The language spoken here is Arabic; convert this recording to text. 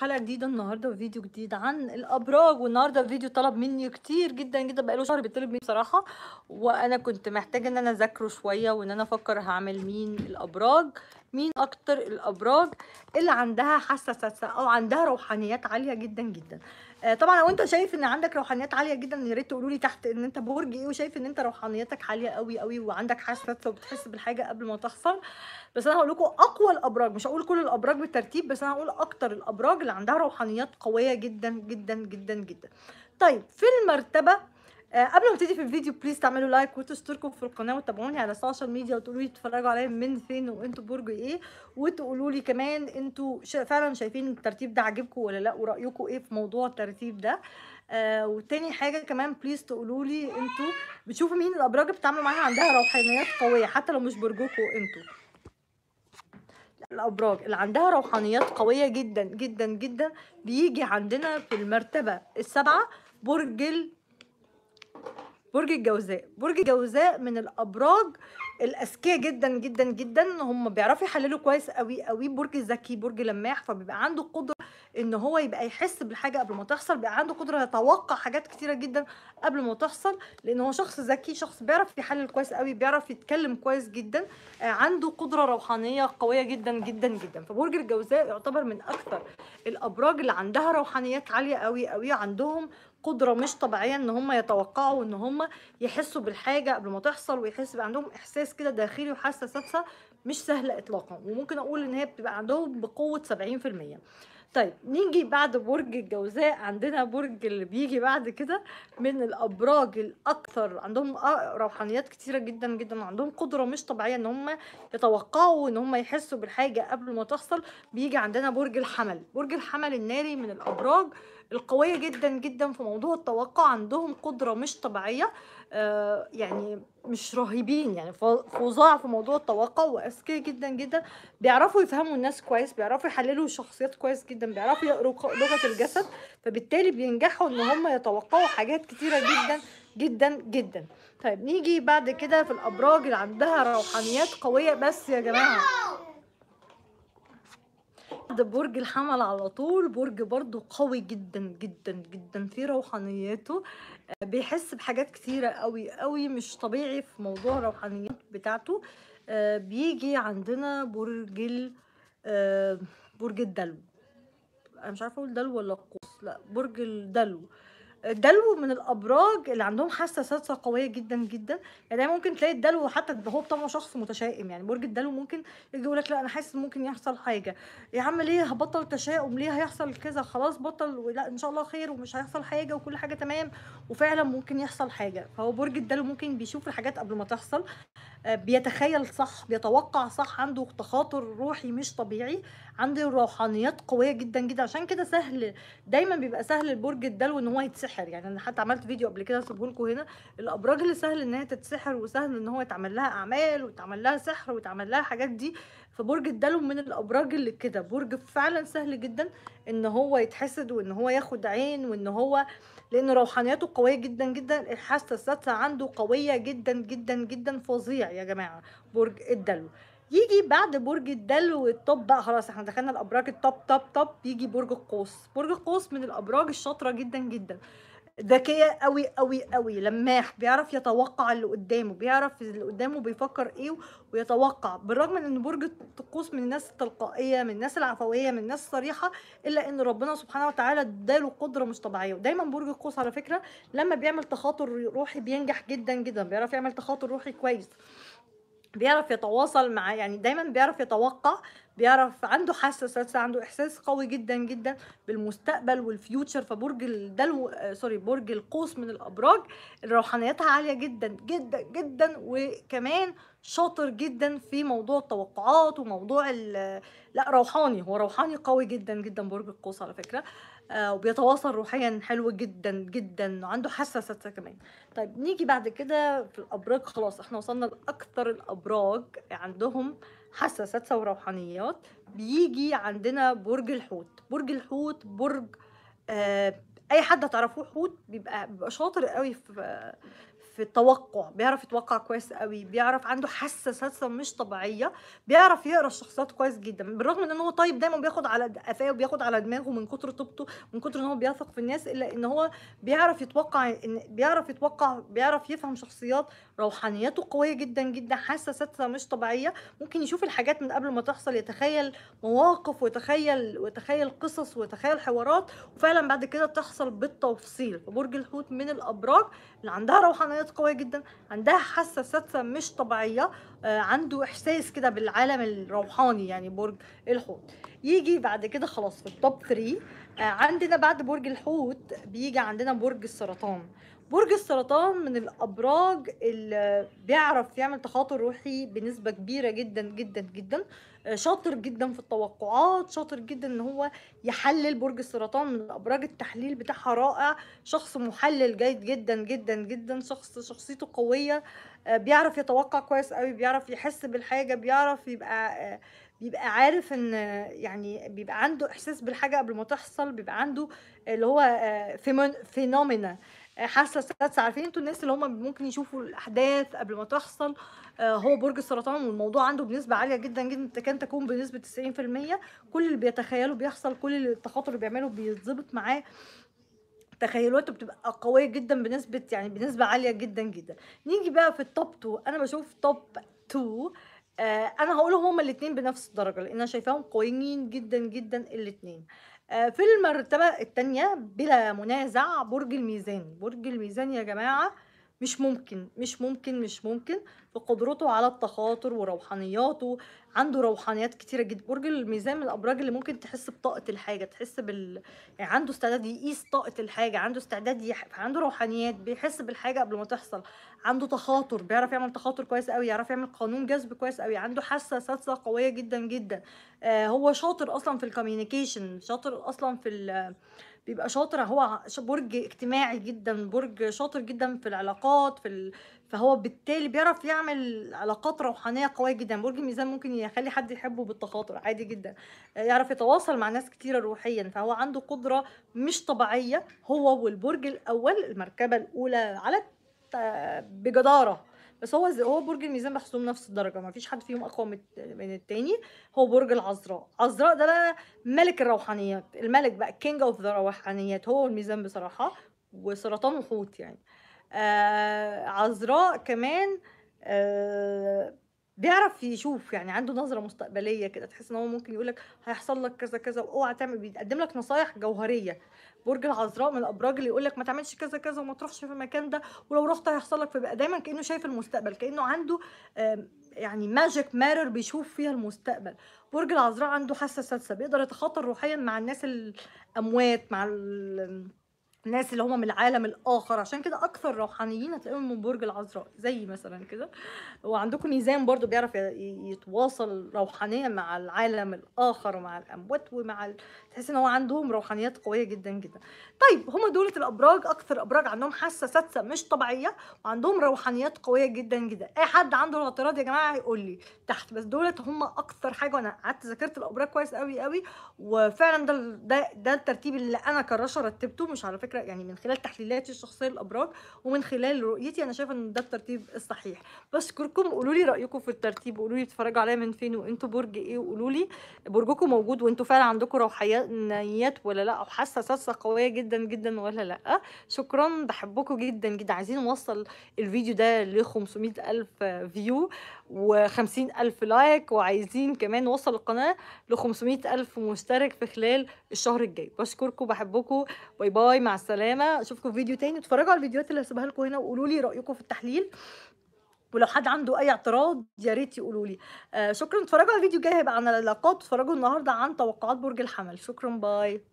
حلقه جديده النهارده وفيديو جديد عن الابراج والنهارده الفيديو طلب مني كتير جدا جدا بقاله شهر بيطلب مني بصراحه وانا كنت محتاجه ان انا اذاكره شويه وان انا افكر هعمل مين الابراج مين اكتر الابراج اللي عندها حساسه او عندها روحانيات عاليه جدا جدا آه طبعا لو انت شايف ان عندك روحانيات عاليه جدا يا ريت تقولوا لي تحت ان انت برج ايه وشايف ان انت روحانياتك عاليه قوي قوي وعندك حساسه وبتحس بالحاجه قبل ما تحصل بس انا هقول لكم اقوى الابراج مش هقول كل الابراج بالترتيب بس انا هقول اكتر الابراج اللي عندها روحانيات قويه جدا جدا جدا جدا طيب في المرتبه آه قبل ما ابتدي في الفيديو بليز تعملوا لايك وتشتركوا في القناه وتابعوني على السوشيال ميديا وتقولوا لي بتتفرجوا عليا من فين وانتوا برج ايه وتقولوا لي كمان انتوا شا فعلا شايفين الترتيب ده عاجبكم ولا لا ورايكم ايه في موضوع الترتيب ده آه وتاني حاجه كمان بليز تقولوا لي انتوا بتشوفوا مين الابراج بتتعاملوا معاها عندها روحانيات قويه حتى لو مش برجكم انتوا الابراج اللي عندها روحانيات قويه جدا جدا جدا بيجي عندنا في المرتبه السابعه برج برج الجوزاء برج الجوزاء من الابراج الاذكياء جدا جدا جدا هم بيعرفوا يحللوا كويس قوي قوي برج ذكي برج لماح فبيبقى عنده قدره ان هو يبقى يحس بالحاجه قبل ما تحصل بقى عنده قدره يتوقع حاجات كتيره جدا قبل ما تحصل لان هو شخص ذكي شخص بيعرف يحلل كويس قوي بيعرف يتكلم كويس جدا آه، عنده قدره روحانيه قويه جدا جدا جدا فبرج الجوزاء يعتبر من اكثر الابراج اللي عندها روحانيات عاليه قوي قوي عندهم قدره مش طبيعيه ان هم يتوقعوا ان هم يحسوا بالحاجه قبل ما تحصل ويحس بقى عندهم احساس كده داخلي وحاسه سادسه مش سهله اطلاقا وممكن اقول ان هي بتبقى عندهم بقوه 70% طيب نيجي بعد برج الجوزاء عندنا برج اللي بيجي بعد كده من الابراج الاكثر عندهم روحانيات كتيره جدا جدا عندهم قدره مش طبيعيه ان هم يتوقعوا ان هم يحسوا بالحاجه قبل ما تحصل بيجي عندنا برج الحمل برج الحمل الناري من الابراج القويه جدا جدا في موضوع التوقع عندهم قدره مش طبيعيه آه، يعني مش رهيبين يعني فظاع في موضوع التوقع واذكياء جدا جدا بيعرفوا يفهموا الناس كويس بيعرفوا يحللوا الشخصيات كويس جدا بيعرفوا يقروا لغه الجسد فبالتالي بينجحوا ان هم يتوقعوا حاجات كتيره جدا جدا جدا طيب نيجي بعد كده في الابراج اللي عندها روحانيات قويه بس يا جماعه بعد برج الحمل على طول برج برضو قوي جدا جدا جدا في روحانياته آه، بيحس بحاجات كتيرة قوي قوي مش طبيعي في موضوع الروحانيات بتاعته آه، بيجي عندنا برج آه، برج الدلو انا مش عارفه اقول دلو ولا قوس لا برج الدلو دلو من الابراج اللي عندهم حساسات قويه جدا جدا يعني دايما ممكن تلاقي الدلو حتى هو بطبعه شخص متشائم يعني برج الدلو ممكن يجي يقول لك لا انا حاسس ممكن يحصل حاجه يا عم ليه هبطل تشاؤم ليه هيحصل كذا خلاص بطل ولا ان شاء الله خير ومش هيحصل حاجه وكل حاجه تمام وفعلا ممكن يحصل حاجه فهو برج الدلو ممكن بيشوف الحاجات قبل ما تحصل آه، بيتخيل صح بيتوقع صح عنده تخاطر روحي مش طبيعي عنده روحانيات قويه جدا جدا عشان كده سهل دايما بيبقى سهل لبرج الدلو ان هو يتسحب تتسحر يعني انا حتى عملت فيديو قبل كده هسيبه لكم هنا الابراج اللي سهل ان هي تتسحر وسهل ان هو يتعمل لها اعمال ويتعمل لها سحر ويتعمل لها حاجات دي فبرج الدلو من الابراج اللي كده برج فعلا سهل جدا ان هو يتحسد وان هو ياخد عين وان هو لان روحانياته قويه جدا جدا الحاسه السادسه عنده قويه جدا جدا جدا فظيع يا جماعه برج الدلو يجي بعد برج الدلو والطب بقى خلاص احنا دخلنا الابراج الطب طب طب يجي برج القوس برج القوس من الابراج الشاطره جدا جدا ذكيه قوي قوي قوي لماح بيعرف يتوقع اللي قدامه بيعرف اللي قدامه بيفكر ايه ويتوقع بالرغم من ان برج القوس من الناس التلقائيه من الناس العفويه من الناس الصريحه الا ان ربنا سبحانه وتعالى اداله قدره مش طبيعيه ودايما برج القوس على فكره لما بيعمل تخاطر روحي بينجح جدا جدا بيعرف يعمل تخاطر روحي كويس بيعرف يتواصل مع يعني دايما بيعرف يتوقع بيعرف عنده حساس عنده احساس قوي جدا جدا بالمستقبل والفيوتشر فبرج الدلو سوري برج القوس من الابراج روحانيتها عاليه جدا جدا جدا وكمان شاطر جدا في موضوع التوقعات وموضوع لا روحاني هو روحاني قوي جدا جدا برج القوس على فكره آه آه، وبيتواصل روحيا حلو جدا جدا وعنده حاسه سادسه كمان طيب نيجي بعد كده في الأبراج خلاص احنا وصلنا لأكثر الأبراج عندهم حاسه سادسه وروحانيات بيجي عندنا برج الحوت برج الحوت برج آه اي حد هتعرفوه حوت بيبقى بيبقى شاطر قوي في في التوقع بيعرف يتوقع كويس قوي بيعرف عنده حاسه ساسه مش طبيعيه بيعرف يقرا الشخصيات كويس جدا بالرغم ان هو طيب دايما بياخد على قفاه وبياخد على دماغه من كتر طبته من كتر ان هو بيثق في الناس الا ان هو بيعرف يتوقع ان بيعرف يتوقع بيعرف يفهم شخصيات روحانياته قويه جدا جدا حاسه ساسه مش طبيعيه ممكن يشوف الحاجات من قبل ما تحصل يتخيل مواقف ويتخيل ويتخيل قصص ويتخيل حوارات وفعلا بعد كده تحصل بالتفصيل فبرج الحوت من الابراج اللي عندها روحانيات حساسيات قويه جدا عندها حساسات مش طبيعيه آه عنده احساس كده بالعالم الروحاني يعني برج الحوت يجي بعد كده خلاص في التوب 3 آه عندنا بعد برج الحوت بيجي عندنا برج السرطان برج السرطان من الابراج اللي بيعرف يعمل تخاطر روحي بنسبه كبيره جدا جدا جدا آه، شاطر جدا في التوقعات شاطر جدا ان هو يحلل برج السرطان من ابراج التحليل بتاعها رائع شخص محلل جيد جدا جدا جدا شخص شخصيته قويه آه، بيعرف يتوقع كويس قوي بيعرف يحس بالحاجه بيعرف يبقى بيبقى آه، عارف ان يعني بيبقى عنده احساس بالحاجه قبل ما تحصل بيبقى عنده اللي هو فينومينا حاسه السادسه عارفين انتوا الناس اللي هم ممكن يشوفوا الاحداث قبل ما تحصل آه، هو برج السرطان والموضوع عنده بنسبه عاليه جدا جدا كان تكون بنسبه 90% كل اللي بيتخيله بيحصل كل التخاطر اللي بيعمله بيتظبط معاه تخيلاته بتبقى قويه جدا بنسبه يعني بنسبه عاليه جدا جدا نيجي بقى في التوب 2 انا بشوف توب 2 آه، انا هقول هما الاثنين بنفس الدرجه لان انا شايفاهم قويين جدا جدا الاثنين آه، في المرتبة الثانية بلا منازع برج الميزان برج الميزان يا جماعة مش ممكن مش ممكن مش ممكن في قدرته على التخاطر وروحانياته عنده روحانيات كتيره جدا برج الميزان من الابراج اللي ممكن تحس بطاقه الحاجه تحس بال يعني عنده استعداد يقيس طاقه الحاجه عنده استعداد يح... عنده روحانيات بيحس بالحاجه قبل ما تحصل عنده تخاطر بيعرف يعمل تخاطر كويس قوي يعرف يعمل قانون جذب كويس قوي عنده حاسه سادسه قويه جدا جدا آه هو شاطر اصلا في الكوميونيكيشن شاطر اصلا في ال... بيبقى شاطر هو برج اجتماعي جدا برج شاطر جدا في العلاقات في ال... فهو بالتالي بيعرف يعمل علاقات روحانيه قويه جدا برج الميزان ممكن يخلي حد يحبه بالتخاطر عادي جدا آه، يعرف يتواصل مع ناس كتيره روحيا فهو عنده قدره مش طبيعيه هو والبرج الاول المركبه الاولى على بجداره بس هو هو برج الميزان محسوم نفس الدرجه ما فيش حد فيهم اقوى من التاني هو برج العذراء عذراء ده بقى ملك الروحانيات الملك بقى كينج اوف ذا روحانيات هو الميزان بصراحه وسرطان وحوت يعني آه عذراء كمان آه بيعرف يشوف يعني عنده نظره مستقبليه كده تحس ان هو ممكن يقول لك هيحصل لك كذا كذا واوعى تعمل بيقدم لك نصايح جوهريه برج العذراء من الابراج اللي يقول لك ما تعملش كذا كذا وما تروحش في المكان ده ولو رحت هيحصل لك فبقى دايما كانه شايف المستقبل كانه عنده يعني ماجيك ميرور بيشوف فيها المستقبل برج العذراء عنده حاسه سادسه بيقدر يتخاطر روحيا مع الناس الاموات مع ال الناس اللي هم من العالم الاخر عشان كده اكثر روحانيين هتلاقيهم من برج العذراء زي مثلا كده وعندكم ميزان برضو بيعرف يتواصل روحانيا مع العالم الاخر ومع الاموات ومع ال... تحس ان هو عندهم روحانيات قويه جدا جدا طيب هم دولة الابراج اكثر ابراج عندهم حاسه سادسه مش طبيعيه وعندهم روحانيات قويه جدا جدا اي حد عنده الاعتراض يا جماعه هيقول لي تحت بس دولة هم اكثر حاجه وانا قعدت ذاكرت الابراج كويس قوي قوي وفعلا ده ده, ده الترتيب اللي انا كرشه رتبته مش على فكره فكره يعني من خلال تحليلاتي الشخصيه للابراج ومن خلال رؤيتي انا شايفه ان ده الترتيب الصحيح بشكركم قولوا لي رايكم في الترتيب وقولوا لي بتتفرجوا عليا من فين وانتوا برج ايه وقولوا لي برجكم موجود وانتوا فعلا عندكم روحانيات ولا لا او حاسه سلسله قويه جدا جدا ولا لا شكرا بحبكم جدا جدا عايزين نوصل الفيديو ده ل 500000 فيو وخمسين ألف لايك وعايزين كمان نوصل القناة لخمسمية ألف مشترك في خلال الشهر الجاي بشكركم بحبكم باي باي مع السلامة أشوفكم في فيديو تاني اتفرجوا على الفيديوهات اللي هسيبها لكم هنا وقولوا لي رأيكم في التحليل ولو حد عنده اي اعتراض يا ريت يقولوا لي آه شكرا اتفرجوا على الفيديو الجاي هيبقى عن العلاقات اتفرجوا النهارده عن توقعات برج الحمل شكرا باي